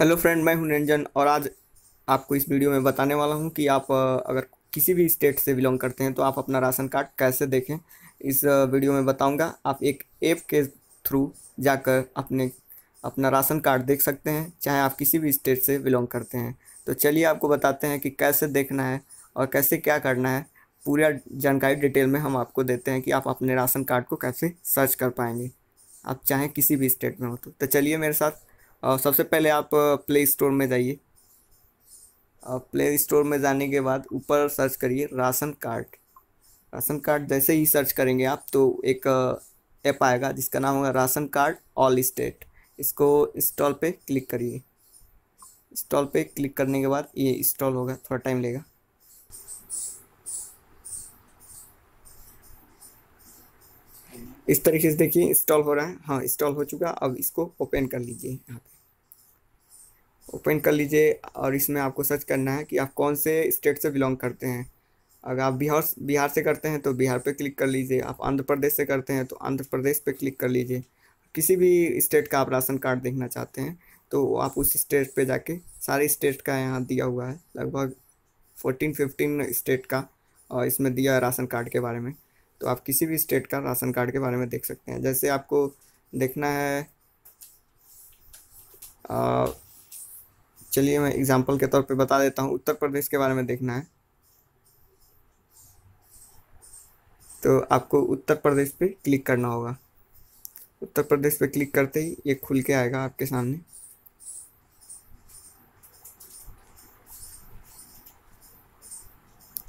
hello friend मैं हूं निरंजन और आज आपको इस वीडियो में बताने वाला हूं कि आप अगर किसी भी स्टेट से बिलोंग करते हैं तो आप अपना राशन कार्ड कैसे देखें इस वीडियो में बताऊंगा आप एक ऐप के थ्रू जाकर अपने अपना राशन कार्ड देख सकते हैं चाहे आप किसी भी स्टेट से बिलोंग करते हैं तो चलिए आपको बताते हैं कि कैसे देखना है और कैसे क्या करना है पूरा जानकारी डिटेल में हम आपको देते हैं कि आप अपने राशन कार्ड को कैसे सर्च कर पाएंगे आप चाहें किसी भी स्टेट में हो तो, तो चलिए मेरे साथ और सबसे पहले आप प्ले स्टोर में जाइए और प्ले स्टोर में जाने के बाद ऊपर सर्च करिए राशन कार्ड राशन कार्ड जैसे ही सर्च करेंगे आप तो एक ऐप आएगा जिसका नाम होगा राशन कार्ड ऑल स्टेट इसको इंस्टॉल पे क्लिक करिए इंस्टॉल पे क्लिक करने के बाद ये इंस्टॉल होगा थोड़ा टाइम लेगा इस तरीके से देखिए इंस्टॉल हो रहा है हाँ इंस्टॉल हो चुका अब इसको ओपन कर लीजिए यहाँ पे ओपन कर लीजिए और इसमें आपको सर्च करना है कि आप कौन से स्टेट से बिलोंग करते हैं अगर आप बिहार बिहार से करते हैं तो बिहार पे क्लिक कर लीजिए आप आंध्र प्रदेश से करते हैं तो आंध्र प्रदेश पे क्लिक कर लीजिए किसी भी स्टेट का आप राशन कार्ड देखना चाहते हैं तो आप उस स्टेट पे जाके सारे स्टेट का यहाँ दिया हुआ है लगभग फोर्टीन फिफ्टीन स्टेट का और इसमें दिया है राशन कार्ड के बारे में तो आप किसी भी स्टेट का राशन कार्ड के बारे में देख सकते हैं जैसे आपको देखना है चलिए मैं एग्ज़ाम्पल के तौर पे बता देता हूँ उत्तर प्रदेश के बारे में देखना है तो आपको उत्तर प्रदेश पे क्लिक करना होगा उत्तर प्रदेश पे क्लिक करते ही ये खुल के आएगा आपके सामने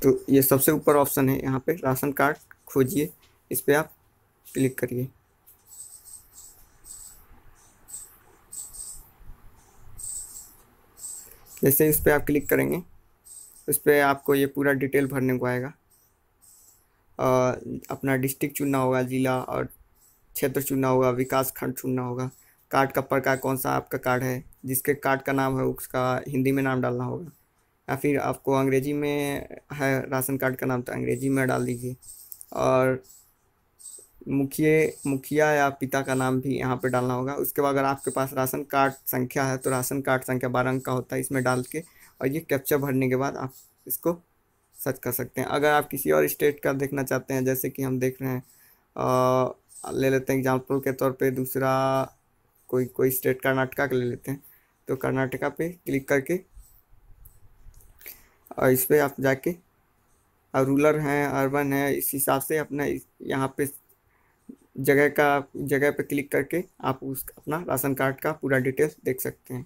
तो ये सबसे ऊपर ऑप्शन है यहाँ पे राशन कार्ड खोजिए इस पर आप क्लिक करिए जैसे इस पर आप क्लिक करेंगे उस पर आपको ये पूरा डिटेल भरने को आएगा अपना डिस्ट्रिक्ट चुनना होगा ज़िला और क्षेत्र चुनना होगा विकास खंड चुनना होगा कार्ड का प्रकार कौन सा आपका कार्ड है जिसके कार्ड का नाम है उसका हिंदी में नाम डालना होगा या फिर आपको अंग्रेजी में है राशन कार्ड का नाम तो अंग्रेजी में डाल दीजिए और मुखिए मुखिया या पिता का नाम भी यहाँ पे डालना होगा उसके बाद अगर आपके पास राशन कार्ड संख्या है तो राशन कार्ड संख्या बारह अंक का होता है इसमें डाल के और ये कैप्चर भरने के बाद आप इसको सर्च कर सकते हैं अगर आप किसी और स्टेट का देखना चाहते हैं जैसे कि हम देख रहे हैं आ, ले लेते हैं एग्जाम्पल के तौर पर दूसरा कोई कोई स्टेट कर्नाटका का ले लेते हैं तो कर्नाटका पे क्लिक करके और इस पर आप जाके रूलर हैं अर्बन है इस हिसाब से अपना यहाँ पे जगह का जगह पे क्लिक करके आप उस अपना राशन कार्ड का पूरा डिटेल्स देख सकते हैं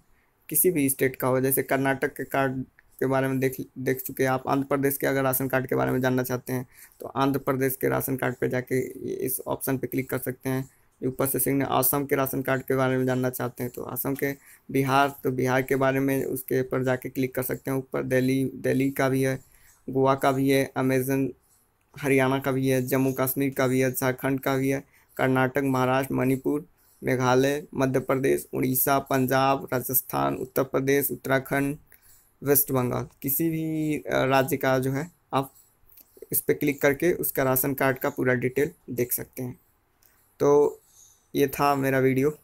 किसी भी स्टेट का हो जैसे कर्नाटक के कार्ड के बारे में देख देख चुके हैं आप आंध्र प्रदेश के अगर राशन कार्ड के बारे में जानना चाहते हैं तो आंध्र प्रदेश के राशन कार्ड पर जाके इस ऑप्शन पर क्लिक कर सकते हैं ऊपर से सिंह ने असम के राशन कार्ड के बारे में जानना चाहते हैं तो असम के बिहार तो बिहार के बारे में उसके ऊपर जाके क्लिक कर सकते हैं ऊपर दिल्ली दिल्ली का भी है गोवा का भी है अमेजन हरियाणा का भी है जम्मू कश्मीर का भी है झारखंड का भी है कर्नाटक महाराष्ट्र मणिपुर मेघालय मध्य प्रदेश उड़ीसा पंजाब राजस्थान उत्तर प्रदेश उत्तराखंड वेस्ट बंगाल किसी भी राज्य का जो है आप इस पर क्लिक करके उसका राशन कार्ड का पूरा डिटेल देख सकते हैं तो ये था मेरा वीडियो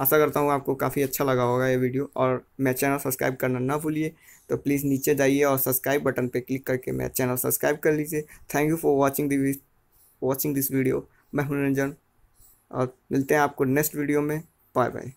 आशा करता हूँ आपको काफ़ी अच्छा लगा होगा ये वीडियो और मेरा चैनल सब्सक्राइब करना ना भूलिए तो प्लीज़ नीचे जाइए और सब्सक्राइब बटन पर क्लिक करके मेरा चैनल सब्सक्राइब कर लीजिए thank you for watching the watching this video मैं हूं रंजन और मिलते हैं आपको नेक्स्ट वीडियो में बाय बाय